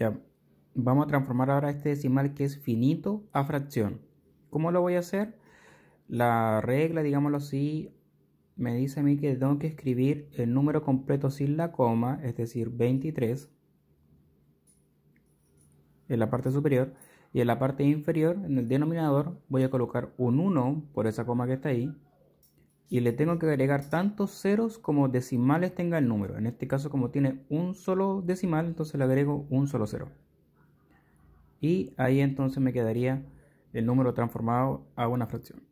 Ya, vamos a transformar ahora este decimal que es finito a fracción. ¿Cómo lo voy a hacer? La regla, digámoslo así, me dice a mí que tengo que escribir el número completo sin la coma, es decir, 23, en la parte superior. Y en la parte inferior, en el denominador, voy a colocar un 1 por esa coma que está ahí y le tengo que agregar tantos ceros como decimales tenga el número. En este caso como tiene un solo decimal, entonces le agrego un solo cero. Y ahí entonces me quedaría el número transformado a una fracción.